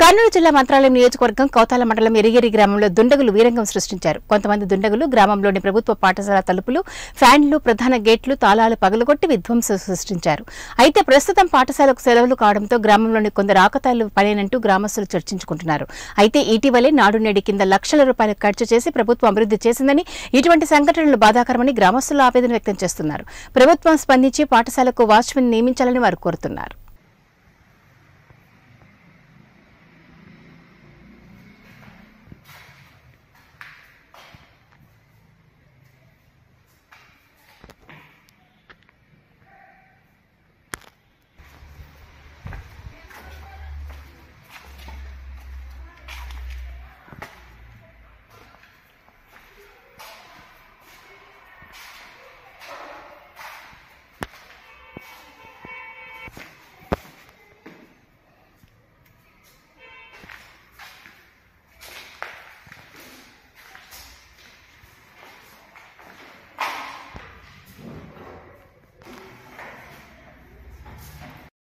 కర్నూలు జిల్లా మంత్రాలయం నియోజకవర్గం కౌతాల మండలం ఎరిగేరి గ్రామంలో దుండగులు వీరంగం సృష్టించారు కొంతమంది దుండగులు గ్రామంలోని ప్రభుత్వ పాఠశాల తలుపులు ఫ్యాన్లు ప్రధాన గేట్లు తాళాలు పగలగొట్టి విధ్వంసం సృష్టించారు అయితే ప్రస్తుతం పాఠశాలకు సెలవులు కావడంతో గ్రామంలోని కొందరు ఆకతాలు పనేనంటూ గ్రామస్తులు చర్చించుకుంటున్నారు అయితే ఇటీవలే నాడు నేడు కింద లక్షల రూపాయలు ఖర్చు చేసి ప్రభుత్వం అభివృద్ధి చేసిందని ఇటువంటి సంఘటనలు బాధాకరమని గ్రామస్తులు ఆవేదన వ్యక్తం చేస్తున్నారు ప్రభుత్వం స్పందించి పాఠశాలకు వాచ్మెన్ నియమించాలని వారు కోరుతున్నారు